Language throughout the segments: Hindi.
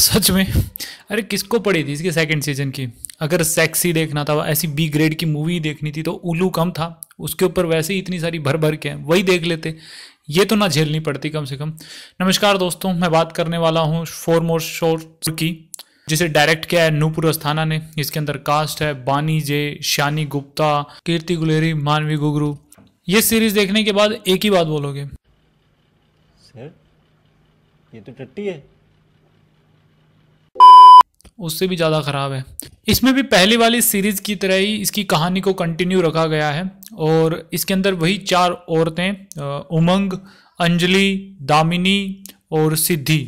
सच में अरे किसको पड़ी थी इसके सेकंड सीजन की अगर सेक्सी देखना था ऐसी बी ग्रेड की मूवी देखनी थी तो उल्लू कम था उसके ऊपर वैसे ही इतनी सारी भर भर के हैं वही देख लेते ये तो ना झेलनी पड़ती कम से कम नमस्कार दोस्तों मैं बात करने वाला हूँ फोर मोर शोर की जिसे डायरेक्ट किया है नूपुर अस्थाना ने इसके अंदर कास्ट है बानी जे शानी गुप्ता कीर्ति गुलेरी मानवी गुगरू ये सीरीज देखने के बाद एक ही बात बोलोगे सर ये तो टट्टी है उससे भी ज़्यादा ख़राब है इसमें भी पहले वाली सीरीज़ की तरह ही इसकी कहानी को कंटिन्यू रखा गया है और इसके अंदर वही चार औरतें उमंग अंजलि दामिनी और सिद्धि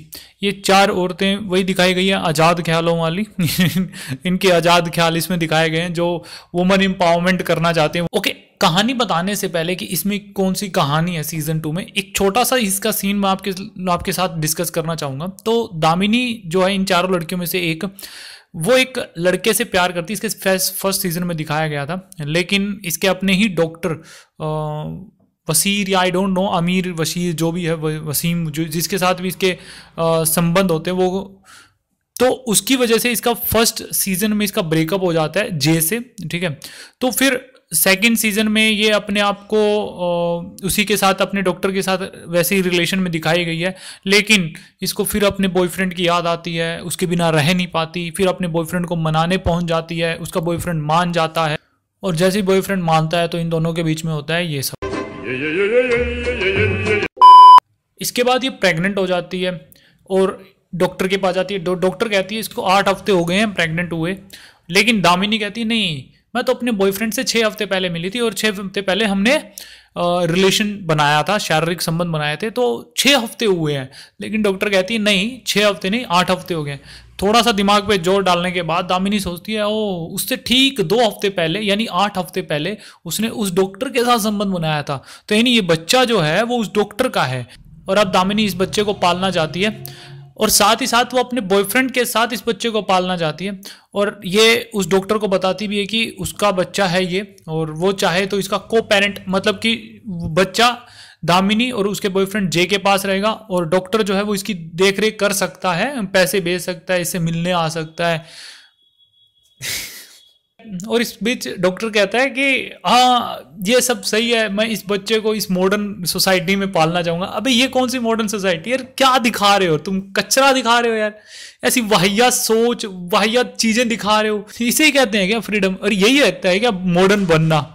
ये चार औरतें वही दिखाई गई हैं आज़ाद ख्यालों वाली इनके आज़ाद ख्याल इसमें दिखाए गए हैं जो वुमन एम्पावरमेंट करना चाहते हैं ओके कहानी बताने से पहले कि इसमें कौन सी कहानी है सीजन टू में एक छोटा सा इसका सीन मैं आपके आपके साथ डिस्कस करना चाहूँगा तो दामिनी जो है इन चारों लड़कियों में से एक वो एक लड़के से प्यार करती इसके फर्स्ट सीजन में दिखाया गया था लेकिन इसके अपने ही डॉक्टर वसीर या आई डोंट नो अमीर वशीर जो भी है वसीम जो जिसके साथ भी इसके संबंध होते हैं वो तो उसकी वजह से इसका फर्स्ट सीजन में इसका ब्रेकअप हो जाता है जे से ठीक है तो फिर सेकेंड सीजन में ये अपने आप को उसी के साथ अपने डॉक्टर के साथ वैसे ही रिलेशन में दिखाई गई है लेकिन इसको फिर अपने बॉयफ्रेंड की याद आती है उसके बिना रह नहीं पाती फिर अपने बॉयफ्रेंड को मनाने पहुंच जाती है उसका बॉयफ्रेंड मान जाता है और जैसे ही बॉयफ्रेंड मानता है तो इन दोनों के बीच में होता है ये सब इसके बाद ये प्रेग्नेंट हो जाती है और डॉक्टर के पास जाती है डॉक्टर कहती है इसको आठ हफ्ते हो गए हैं प्रेग्नेंट हुए लेकिन दामिनी कहती है नहीं मैं तो अपने बॉयफ्रेंड से छः हफ्ते पहले मिली थी और छः हफ्ते पहले हमने रिलेशन बनाया था शारीरिक संबंध बनाए थे तो छः हफ्ते हुए हैं लेकिन डॉक्टर कहती है नहीं छः हफ्ते नहीं आठ हफ्ते हो गए थोड़ा सा दिमाग पे जोर डालने के बाद दामिनी सोचती है ओ उससे ठीक दो हफ्ते पहले यानी आठ हफ्ते पहले उसने उस डॉक्टर के साथ संबंध बनाया था तो यानी ये बच्चा जो है वो उस डॉक्टर का है और अब दामिनी इस बच्चे को पालना चाहती है और साथ ही साथ वो अपने बॉयफ्रेंड के साथ इस बच्चे को पालना चाहती है और ये उस डॉक्टर को बताती भी है कि उसका बच्चा है ये और वो चाहे तो इसका को पेरेंट मतलब कि बच्चा दामिनी और उसके बॉयफ्रेंड जे के पास रहेगा और डॉक्टर जो है वो इसकी देख रेख कर सकता है पैसे भेज सकता है इससे मिलने आ सकता है और इस बीच डॉक्टर कहता है कि हाँ ये सब सही है मैं इस बच्चे को इस मॉडर्न सोसाइटी में पालना चाहूंगा अबे ये कौन सी मॉडर्न सोसाइटी यार क्या दिखा रहे हो तुम कचरा दिखा रहे हो यार ऐसी वाहियात सोच वाहियात चीज़ें दिखा रहे हो इसे ही कहते हैं क्या फ्रीडम और यही रहता है क्या मॉडर्न बनना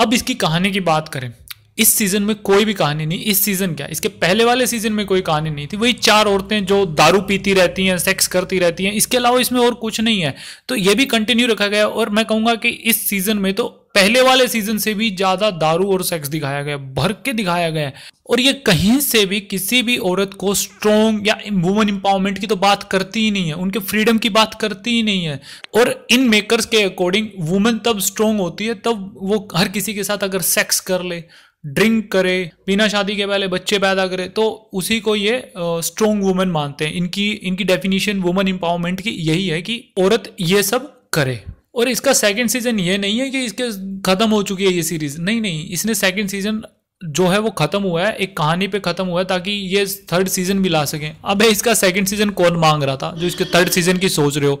अब इसकी कहानी की बात करें इस सीजन में कोई भी कहानी नहीं इस सीजन क्या इसके पहले वाले सीजन में कोई कहानी नहीं थी वही चार औरतें जो दारू पीती रहती हैं सेक्स करती रहती हैं इसके अलावा इसमें और कुछ नहीं है तो यह भी कंटिन्यू रखा गया और मैं कहूंगा कि इस सीजन में तो पहले वाले सीजन से भी ज्यादा दारू और सेक्स दिखाया गया भर के दिखाया गया और ये कहीं से भी किसी भी औरत को स्ट्रोंग या वुमेन एम्पावरमेंट की तो बात करती ही नहीं है उनके फ्रीडम की बात करती ही नहीं है और इन मेकर्स के अकॉर्डिंग वुमेन तब स्ट्रोंग होती है तब वो हर किसी के साथ अगर सेक्स कर ले ड्रिंक करे बिना शादी के पहले बच्चे पैदा करे तो उसी को ये स्ट्रोंग वुमेन मानते हैं इनकी इनकी डेफिनेशन वुमेन एम्पावरमेंट की यही है कि औरत ये सब करे और इसका सेकंड सीजन ये नहीं है कि इसके खत्म हो चुकी है ये सीरीज नहीं नहीं इसने सेकंड सीजन जो है वो खत्म हुआ है एक कहानी पे खत्म हुआ है ताकि ये थर्ड सीजन भी ला सकें अब इसका सेकंड सीजन कौन मांग रहा था जो इसके थर्ड सीजन की सोच रहे हो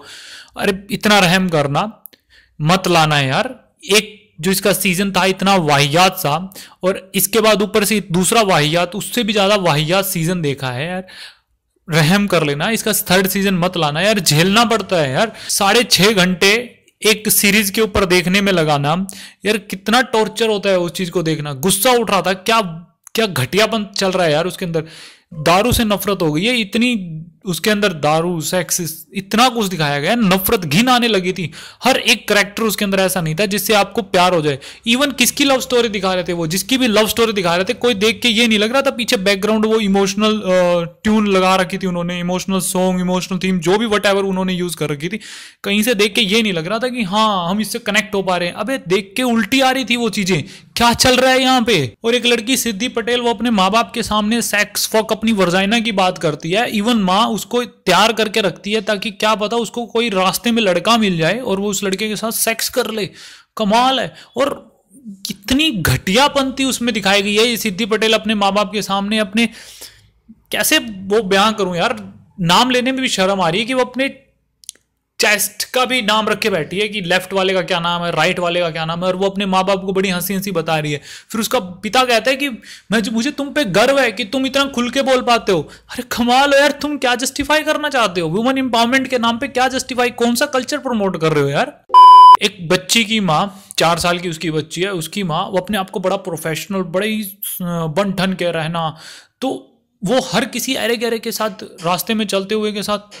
अरे इतना रहम करना मत लाना है यार एक जो इसका सीजन था इतना वाहियात सा और इसके बाद ऊपर से दूसरा वाहियात उससे भी ज़्यादा वाहियात सीजन देखा है यार रहम कर लेना इसका थर्ड सीजन मत लाना यार झेलना पड़ता है यार साढ़े छह घंटे एक सीरीज के ऊपर देखने में लगाना यार कितना टॉर्चर होता है उस चीज को देखना गुस्सा उठ रहा था क्या क्या घटियापन चल रहा है यार उसके अंदर दारू से नफरत हो गई है इतनी उसके अंदर दारू सेक्स इतना कुछ दिखाया गया नफरत घिन आने लगी थी हर एक करेक्टर उसके अंदर ऐसा नहीं था जिससे आपको प्यार हो जाए इवन किसकी लव स्टोरी दिखा रहे थे वो जिसकी भी लव स्टोरी दिखा रहे थे कोई देख के ये नहीं लग रहा था पीछे बैकग्राउंड वो इमोशनल ट्यून लगा रखी थी उन्होंने इमोशनल सॉन्ग इमोशनल थीम जो भी वट उन्होंने यूज कर रखी थी कहीं से देख के ये नहीं लग रहा था कि हाँ हम इससे कनेक्ट हो पा रहे हैं अब देख के उल्टी आ रही थी वो चीजें क्या चल रहा है यहाँ पे और एक लड़की सिद्धि पटेल वो अपने माँ बाप के सामने सेक्स फॉक अपनी वर्जाइना की बात करती है इवन माँ उसको तैयार करके रखती है ताकि क्या पता उसको कोई रास्ते में लड़का मिल जाए और वो उस लड़के के साथ सेक्स कर ले कमाल है और कितनी घटियापंथी उसमें दिखाई गई है ये सिद्धि पटेल अपने माँ बाप के सामने अपने कैसे वो बयां करूं यार नाम लेने में भी शर्म आ रही है कि वो अपने चेस्ट का भी नाम रख के बैठी है कि लेफ्ट वाले का क्या नाम है राइट वाले का क्या नाम है और वो अपने माँ बाप को बड़ी हंसी हंसी बता रही है फिर उसका पिता कहता है कि मैं मुझे तुम पे गर्व है कि तुम इतना खुल के बोल पाते हो अरे कमाल हो यार तुम क्या जस्टिफाई करना चाहते हो वुमन एम्पावरमेंट के नाम पर क्या जस्टिफाई कौन सा कल्चर प्रमोट कर रहे हो यार एक बच्ची की माँ चार साल की उसकी बच्ची है उसकी माँ वो अपने आप को बड़ा प्रोफेशनल बड़े ही बन ठन के रहना तो वो हर किसी अरे गहरे के साथ रास्ते में चलते हुए के साथ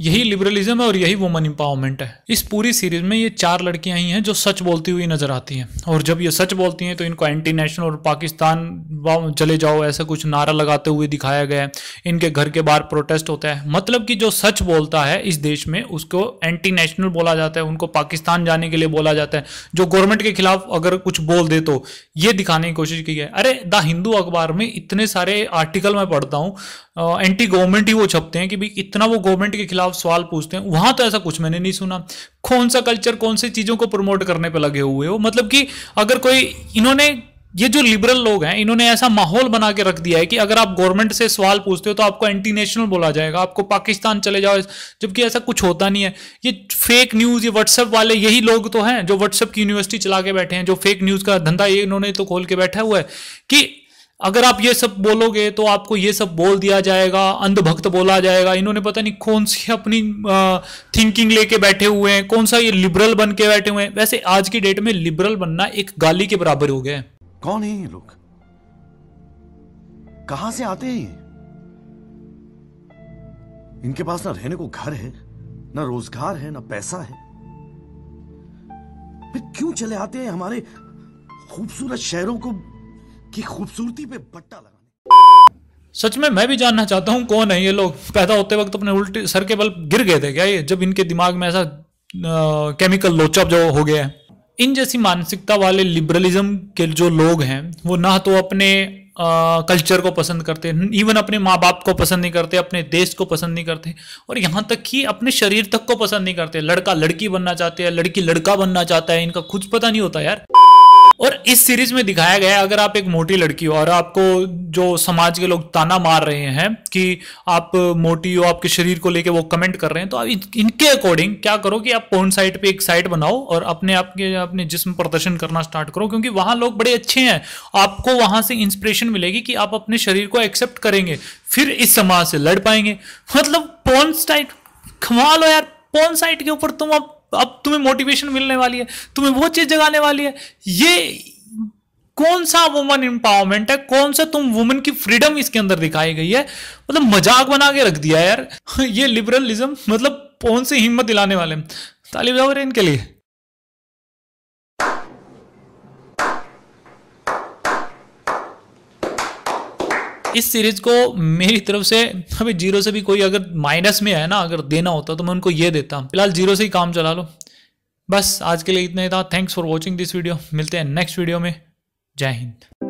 यही लिबरलिज्म है और यही वुमन इंपावरमेंट है इस पूरी सीरीज में ये चार लड़कियां ही हैं जो सच बोलती हुई नजर आती हैं और जब ये सच बोलती हैं तो इनको एंटी नेशनल और पाकिस्तान चले जाओ ऐसा कुछ नारा लगाते हुए दिखाया गया है इनके घर के बाहर प्रोटेस्ट होता है मतलब कि जो सच बोलता है इस देश में उसको एंटी नेशनल बोला जाता है उनको पाकिस्तान जाने के लिए बोला जाता है जो गवर्नमेंट के खिलाफ अगर कुछ बोल दे तो ये दिखाने की कोशिश की है अरे द हिंदू अखबार में इतने सारे आर्टिकल मैं पढ़ता हूँ एंटी गवर्नमेंट ही वो छपते हैं कि भाई इतना वो गवर्नमेंट के खिलाफ साफ सवाल पूछते हैं वहां तो ऐसा कुछ मैंने नहीं सुना कौन सा कल्चर कौन सी चीजों को प्रमोट करने पर लगे हुए हो मतलब कि अगर कोई इन्होंने ये जो लिबरल लोग हैं इन्होंने ऐसा माहौल बना के रख दिया है कि अगर आप गवर्नमेंट से सवाल पूछते हो तो आपको एंटी नेशनल बोला जाएगा आपको पाकिस्तान चले जाओ जबकि ऐसा कुछ होता नहीं है ये फेक न्यूज़ ये व्हाट्सएप वाले यही लोग तो हैं जो व्हाट्सएप की यूनिवर्सिटी चला के बैठे हैं जो फेक न्यूज़ का धंधा ये इन्होंने तो खोल के बैठा हुआ है कि अगर आप ये सब बोलोगे तो आपको ये सब बोल दिया जाएगा अंधभक्त बोला जाएगा इन्होंने पता नहीं कौन सी अपनी थिंकिंग लेके बैठे हुए हैं कौन सा ये लिबरल बन के बैठे हुए हैं वैसे आज की डेट में लिबरल बनना एक गाली के बराबर हो गया कौन है ये लोग कहा से आते हैं ये इनके पास ना रहने को घर है ना रोजगार है ना पैसा है फिर क्यों चले आते हैं हमारे खूबसूरत शहरों को की खूबसूरती पे बट्टा लगा सच में मैं भी जानना चाहता हूँ कौन है ये लोग पैदा होते वक्त अपने उल्टे सर के बल गिर गए थे क्या ये जब इनके दिमाग में ऐसा केमिकल लोचअप जो हो गया है इन जैसी मानसिकता वाले लिबरलिज्म के जो लोग हैं वो ना तो अपने आ, कल्चर को पसंद करते इवन अपने माँ बाप को पसंद नहीं करते अपने देश को पसंद नहीं करते और यहाँ तक कि अपने शरीर तक को पसंद नहीं करते लड़का लड़की बनना चाहते हैं लड़की लड़का बनना चाहता है इनका कुछ पता नहीं होता यार और इस सीरीज में दिखाया गया है अगर आप एक मोटी लड़की हो और आपको जो समाज के लोग ताना मार रहे हैं कि आप मोटी हो आपके शरीर को लेके वो कमेंट कर रहे हैं तो आप इनके अकॉर्डिंग क्या करो कि आप पोन साइट पे एक साइट बनाओ और अपने आप के अपने जिसम प्रदर्शन करना स्टार्ट करो क्योंकि वहां लोग बड़े अच्छे हैं आपको वहां से इंस्पिरेशन मिलेगी कि आप अपने शरीर को एक्सेप्ट करेंगे फिर इस समाज से लड़ पाएंगे मतलब पोन साइट खमाल हो यार पोन साइट के ऊपर तुम अब अब तुम्हें मोटिवेशन मिलने वाली है तुम्हें वो चीज़ जगाने वाली है ये कौन सा वुमन एम्पावरमेंट है कौन सा तुम वुमन की फ्रीडम इसके अंदर दिखाई गई है मतलब मजाक बना के रख दिया यार ये लिबरलिज्म मतलब कौन से हिम्मत दिलाने वाले तालिबाव इनके लिए इस सीरीज को मेरी तरफ से अभी जीरो से भी कोई अगर माइनस में है ना अगर देना होता तो मैं उनको ये देता फिलहाल जीरो से ही काम चला लो बस आज के लिए इतना ही था thanks for watching this video मिलते हैं नेक्स्ट वीडियो में जय हिंद